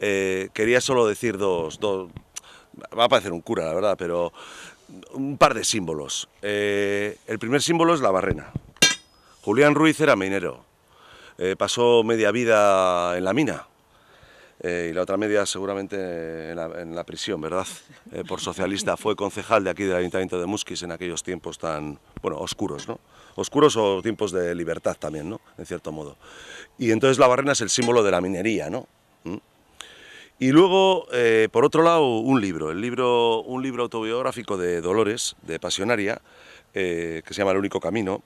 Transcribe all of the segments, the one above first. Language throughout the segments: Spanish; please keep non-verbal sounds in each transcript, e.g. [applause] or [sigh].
Eh, quería solo decir dos, dos, va a parecer un cura, la verdad, pero un par de símbolos. Eh, el primer símbolo es la barrena. Julián Ruiz era minero, eh, pasó media vida en la mina. y la otra media seguramente en la, prisión, ¿verdad? por socialista, fue concejal de aquí del Ayuntamiento de Musquis en aquellos tiempos tan, bueno, oscuros, ¿no? Oscuros o tiempos de libertad también, ¿no? En cierto modo. Y entonces la barrena es el símbolo de la minería, ¿no? ¿Mm? Y luego, eh, por otro lado, un libro, el libro, un libro autobiográfico de Dolores, de Pasionaria, eh, que se llama El único camino,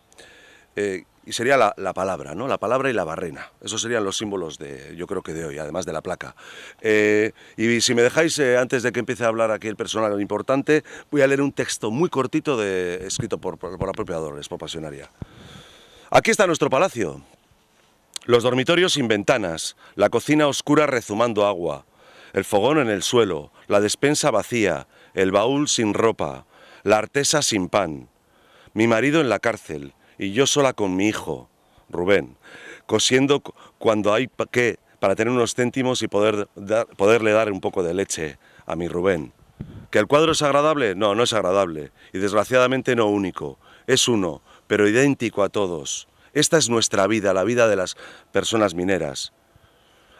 eh, y sería la, palabra, ¿no? La palabra y la barrena. Esos serían los símbolos de, yo creo que de hoy, además de la placa. y si me dejáis, antes de que empiece a hablar aquí el personal importante, voy a leer un texto muy cortito de, escrito por, por, por la propia Dolores, por Pasionaria. Aquí está nuestro palacio. Los dormitorios sin ventanas, la cocina oscura rezumando agua, el fogón en el suelo, la despensa vacía, el baúl sin ropa, la artesa sin pan, mi marido en la cárcel y yo sola con mi hijo, Rubén, cosiendo cuando hay que para tener unos céntimos y poder poderle dar un poco de leche a mi Rubén. ¿Que el cuadro es agradable? No, no es agradable. Y desgraciadamente no único. Es uno, pero idéntico a todos. Esta es nuestra vida, la vida de las personas mineras.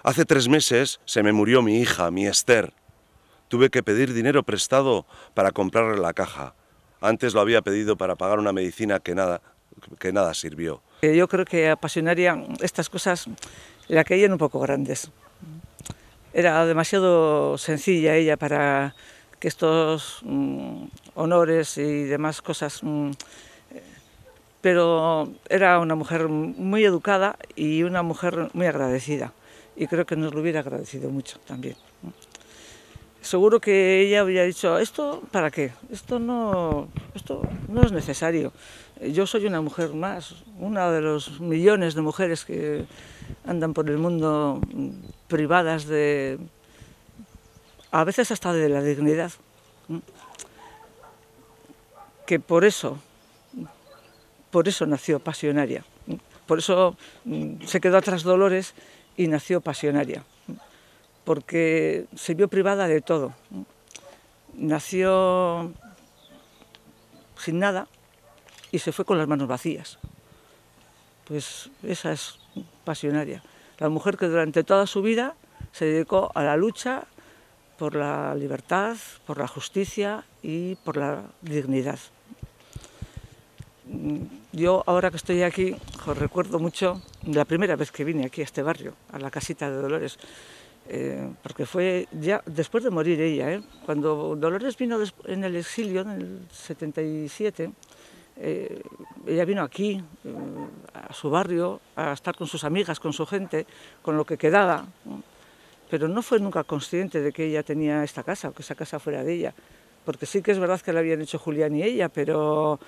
Hace tres meses se me murió mi hija, mi Esther. Tuve que pedir dinero prestado para comprarle la caja. Antes lo había pedido para pagar una medicina que nada, que nada sirvió. Eh, yo creo que apasionaría estas cosas, la que un poco grandes. Era demasiado sencilla ella para que estos mm, honores y demás cosas. Mm, pero era una mujer muy educada y una mujer muy agradecida y creo que nos lo hubiera agradecido mucho también. Seguro que ella hubiera dicho, ¿esto para qué? Esto no, esto no es necesario. Yo soy una mujer más, una de los millones de mujeres que andan por el mundo mm, privadas de, a veces hasta de la dignidad. Que por eso, por eso nació Pasionaria. Por eso mm, se quedó atrás Dolores y nació pasionaria, porque se vio privada de todo. Nació sin nada y se fue con las manos vacías. Pues esa es pasionaria. La mujer que durante toda su vida se dedicó a la lucha por la libertad, por la justicia y por la dignidad. Yo ahora que estoy aquí, os recuerdo mucho la primera vez que vine aquí a este barrio, a la casita de Dolores, eh, porque fue ya después de morir ella, ¿eh? cuando Dolores vino en el exilio, en el 77, eh, ella vino aquí, a su barrio, a estar con sus amigas, con su gente, con lo que quedaba, pero no fue nunca consciente de que ella tenía esta casa, o que esa casa fuera de ella, porque sí que es verdad que la habían hecho Julián y ella, pero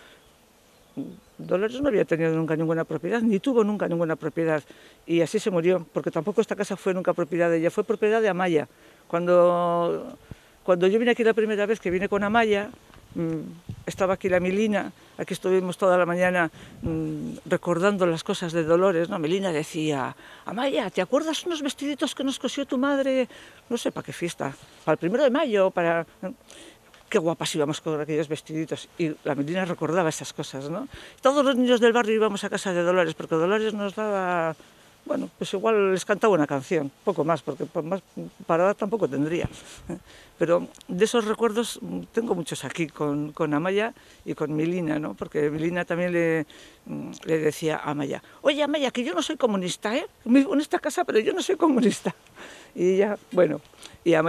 Dolores no había tenido nunca ninguna propiedad, ni tuvo nunca ninguna propiedad, y así se murió, porque tampoco esta casa fue nunca propiedad de ella, fue propiedad de Amaya. Cuando, cuando yo vine aquí la primera vez que vine con Amaya, mm, estaba aquí la Milina, aquí estuvimos toda la mañana mm, recordando las cosas de Dolores, ¿no? Milina decía, Amaya, ¿te acuerdas unos vestiditos que nos cosió tu madre? No sé, ¿para qué fiesta? ¿Para el primero de mayo? ¿Para...? qué guapas íbamos con aquellos vestiditos. Y la Melina recordaba esas cosas, ¿no? Todos los niños del barrio íbamos a casa de Dolores, porque Dolores nos daba, bueno, pues igual les cantaba una canción, poco más, porque más parada tampoco tendría. Pero de esos recuerdos tengo muchos aquí, con, con Amaya y con Milina, ¿no? Porque Milina también le, le decía a Amaya, oye Amaya, que yo no soy comunista, ¿eh? en esta casa, pero yo no soy comunista y ella, bueno, y a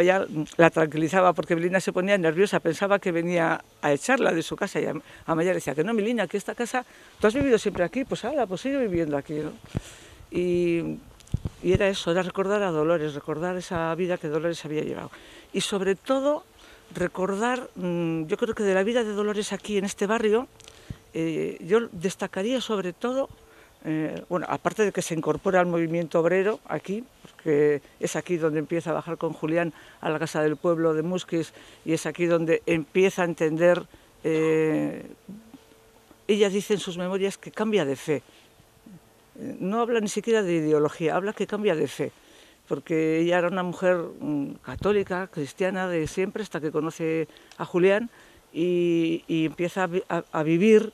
la tranquilizaba porque Melina se ponía nerviosa, pensaba que venía a echarla de su casa y Amaya le decía que no, Melina, que esta casa, tú has vivido siempre aquí, pues hala, pues sigue viviendo aquí, Y, era eso, era recordar a Dolores, recordar esa vida que Dolores había llevado. Y sobre todo, recordar, mm, yo creo que de la vida de Dolores aquí en este barrio, eh, yo destacaría sobre todo eh, bueno, aparte de que se incorpora al movimiento obrero aquí, porque es aquí donde empieza a bajar con Julián a la Casa del Pueblo de Musquis y es aquí donde empieza a entender, eh, ella dice en sus memorias que cambia de fe, no habla ni siquiera de ideología, habla que cambia de fe, porque ella era una mujer mm, católica, cristiana de siempre, hasta que conoce a Julián y, empieza a vivir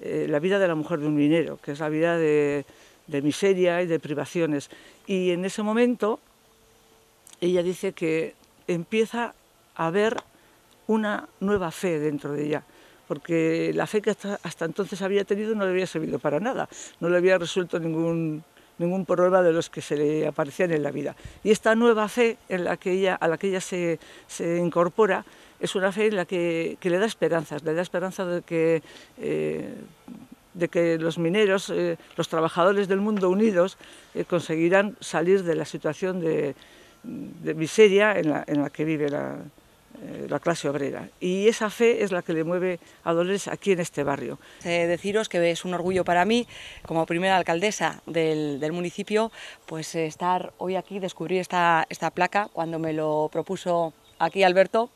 eh, la vida de la mujer de un minero, que es la vida de, miseria y de privaciones. Y en ese momento ella dice que empieza a haber una nueva fe dentro de ella, porque la fe que hasta, entonces había tenido no le había servido para nada, no le había resuelto ningún, ningún problema de los que se le aparecían en la vida. Y esta nueva fe en la que ella, a la que ella se incorpora es una fe en la que, le da esperanzas, le da esperanza de que, eh, de que los mineros, eh, los trabajadores del mundo unidos, eh, conseguirán salir de la situación de, miseria en la, en la, que vive la, clase obrera. Y esa fe es la que le mueve a Dolores aquí en este barrio. deciros que es un orgullo para mí, como primera alcaldesa del, del municipio, pues estar hoy aquí, descubrir esta, esta placa, cuando me lo propuso aquí Alberto,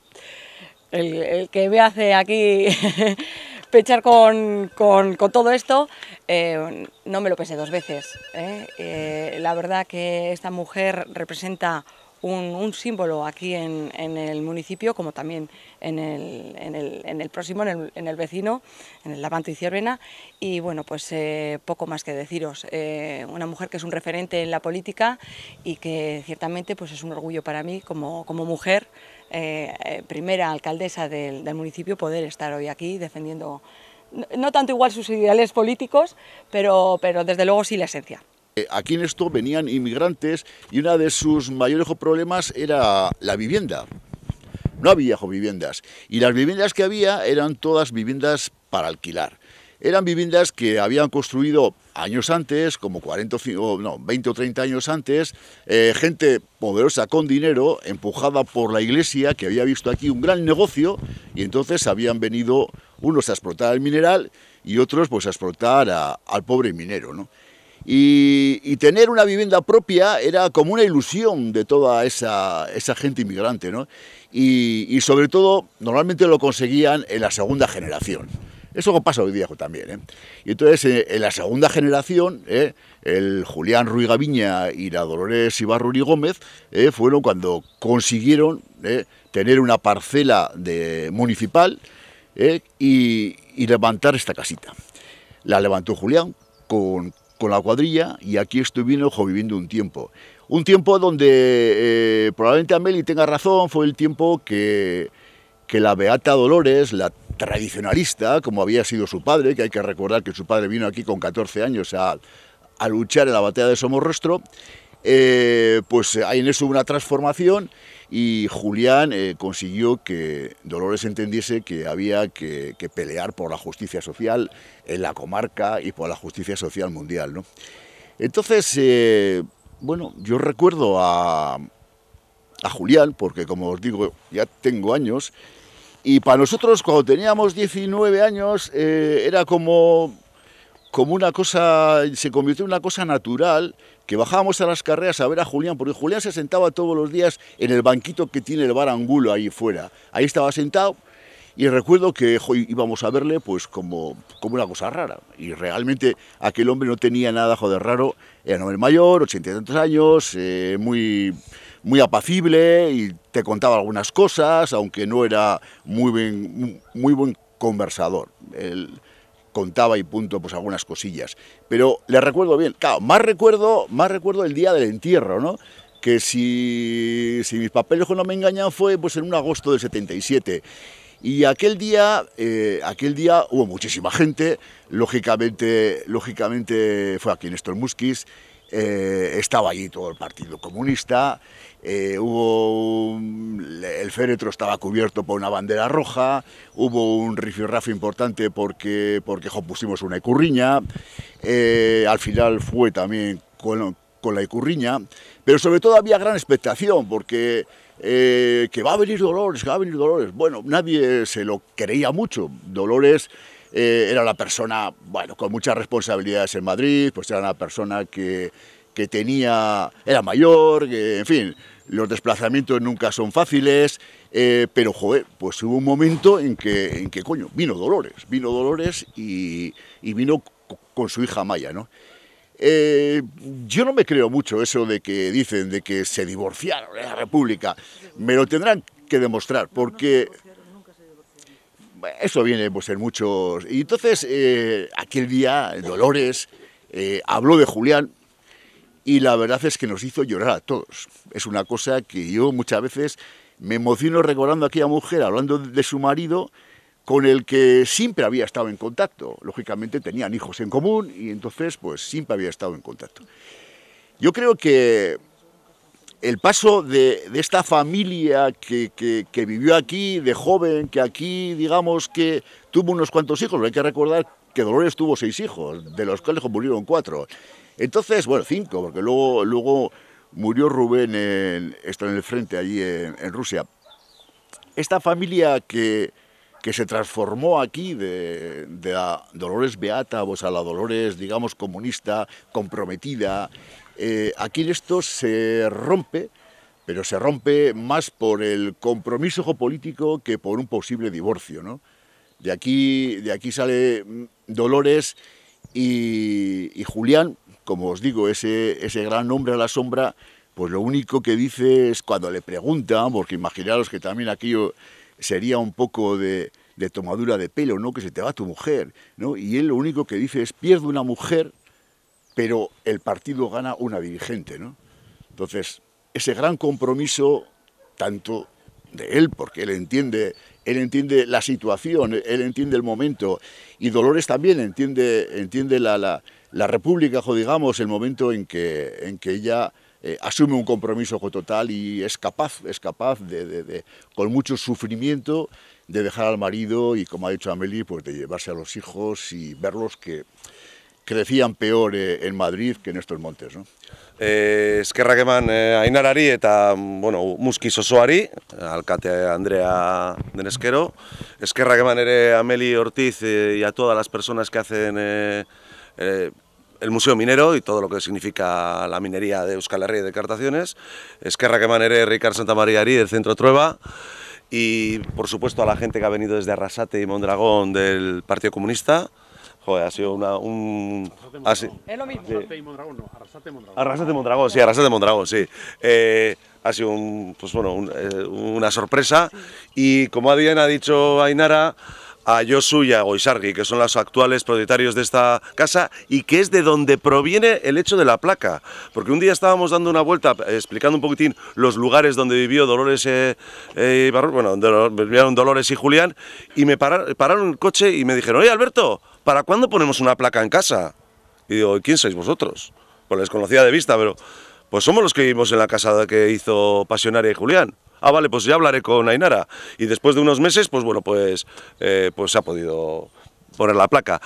el, que me hace aquí [laughs] pechar con, con, todo esto, eh, no me lo pensé dos veces. ¿eh? Eh, la verdad que esta mujer representa un, símbolo aquí en, el municipio, como también en el, próximo, en el, vecino, en el Lavanto y Ciervena. Y bueno, pues eh, poco más que deciros. Eh, una mujer que es un referente en la política y que ciertamente pues es un orgullo para mí como, mujer, eh, primera alcaldesa del, del municipio, poder estar hoy aquí defendiendo no tanto igual sus ideales políticos, pero, pero desde luego sí la esencia. Eh, aquí en esto venían inmigrantes y uno de sus mayores problemas era la vivienda. No había viviendas y las viviendas que había eran todas viviendas para alquilar. Eran viviendas que habían construido años antes, como o, 20 o 30 años antes, eh, gente poderosa con dinero, empujada por la iglesia, que había visto aquí un gran negocio, y entonces habían venido unos a explotar el mineral y otros pues a explotar al pobre minero. ¿no? Y, tener una vivienda propia era como una ilusión de toda esa, esa gente inmigrante, ¿no? Y, sobre todo, normalmente lo conseguían en la segunda generación. Eso pasa hoy día también, ¿eh? Y entonces, eh, en, la segunda generación, ¿eh? el Julián Ruiz Gaviña y la Dolores Ibarruri Gómez ¿eh? fueron cuando consiguieron ¿eh? tener una parcela de, municipal y, y levantar esta casita. La levantó Julián, con con la cuadrilla y aquí ojo viviendo un tiempo. Un tiempo donde eh, probablemente Ameli tenga razón, fue el tiempo que, que la Beata Dolores, la tradicionalista, como había sido su padre, que hay que recordar que su padre vino aquí con 14 años a, luchar en la batalla de Somorrostro, eh, pues ahí en eso hubo una transformación y Julián eh, consiguió que Dolores entendiese que había que, pelear por la justicia social en la comarca y por la justicia social mundial. ¿no? Entonces, eh, bueno, yo recuerdo a, a Julián, porque como os digo, ya tengo años, y para nosotros cuando teníamos 19 años eh, era como como una cosa, se convirtió en una cosa natural, que bajábamos a las carreras a ver a Julián, porque Julián se sentaba todos los días en el banquito que tiene el bar ahí fuera. Ahí estaba sentado y recuerdo que íbamos a verle pues como, como una cosa rara. Y realmente aquel hombre no tenía nada joder raro, era un hombre mayor, ochenta y tantos años, eh, muy muy apacible y te contaba algunas cosas, aunque no era muy, buen conversador. El, contaba y punto, pues algunas cosillas. Pero le recuerdo bien, claro, más recuerdo, más recuerdo el día del entierro, ¿no? Que si, si mis papeles no me engañan fue pues en un agosto del 77. Y aquel día, eh, aquel día hubo muchísima gente, lógicamente, lógicamente fue aquí en estos Muskis eh, estaba allí todo el Partido Comunista, eh, hubo el féretro estaba cubierto por una bandera roja, hubo un rifirrafe importante porque, porque pusimos una ecurriña, eh, al final fue también con, con la ecurriña, pero sobre todo había gran expectación porque... que va a venir Dolores, que va a venir Dolores. Bueno, nadie se lo creía mucho. Dolores eh, era la persona, bueno, con muchas responsabilidades en Madrid, pues era una persona que, tenía, era mayor, en fin, los desplazamientos nunca son fáciles, eh, pero joder, pues hubo un momento en que, en que coño, vino Dolores, vino Dolores y, vino con su hija Maya, ¿no? Eh, yo no me creo mucho eso de que dicen de que se divorciaron en la República. Me lo tendrán que demostrar, porque eso viene pues ser muchos... Y entonces, eh, aquel día, Dolores eh, habló de Julián y la verdad es que nos hizo llorar a todos. Es una cosa que yo muchas veces me emociono recordando a aquella mujer hablando de su marido con el que siempre había estado en contacto. Lógicamente tenían hijos en común y entonces pues siempre había estado en contacto. Yo creo que el paso de, esta familia que, vivió aquí de joven, que aquí, digamos, que tuvo unos cuantos hijos, hay que recordar que Dolores tuvo seis hijos, de los cuales murieron cuatro. Entonces, bueno, cinco, porque luego, luego murió Rubén en, en el frente allí en, Rusia. Esta familia que, que se transformó aquí de, la Dolores Beata pues, a la Dolores, digamos, comunista, comprometida eh, aquí esto se rompe, pero se rompe más por el compromiso geopolítico que por un posible divorcio. De, aquí, de aquí sale mm, Dolores y, Julián, como os digo, ese, gran hombre a la sombra, pues lo único que dice es cuando le pregunta, porque imaginaros que también aquello sería un poco de, tomadura de pelo, ¿no? Que se te va tu mujer, Y él lo único que dice es, pierdo una mujer pero el partido gana una dirigente, ¿no? Entonces, ese gran compromiso, tanto de él, porque él entiende, él entiende la situación, él entiende el momento, y Dolores también entiende, entiende la, la, la República, digamos, el momento en que, en que ella eh, asume un compromiso total y es capaz, es capaz de, con mucho sufrimiento, de dejar al marido y, como ha dicho Amelie, pues de llevarse a los hijos y verlos que crecían peor eh, en Madrid que en estos montes. ¿no? Eh, eskerrak eman eh, ainarari bueno, muski zozoari, alkate Andrea Esquerra eskerrak eman a Ameli Ortiz eh, y a todas las personas que hacen eh, el Museo Minero y todo lo que significa la minería de Euskal Herria y de Cartaciones, eskerrak eman Ricardo Ricard Ari... del Centro Trueba, y por supuesto a la gente que ha venido desde Arrasate y Mondragón del Partido Comunista, Joder, ha sido una, un... Arrasate Es lo mismo. Arrasate y Mondragón, no. Arrasate Mondragón. Arrasate Mondragón, sí, Arrasate Mondragón, sí. Eh, ha sido un, pues bueno, eh, una sorpresa y como bien ha dicho Ainara, a Josu y a Goisargi, que son los actuales propietarios de esta casa y que es de donde proviene el hecho de la placa. Porque un día estábamos dando una vuelta, eh, explicando un poquitín los lugares donde vivió Dolores, bueno, donde vivieron Dolores y Julián, y me pararon, pararon el coche y me dijeron, oye Alberto, ¿para cuándo ponemos una placa en casa? Y digo, ¿quién sois vosotros? Pues les conocía de vista, pero pues somos los que vivimos en la casa que hizo Pasionaria y Julián. Ah, vale, pues ya hablaré con Ainara. Y después de unos meses, pues bueno, pues, eh, pues se ha podido poner la placa.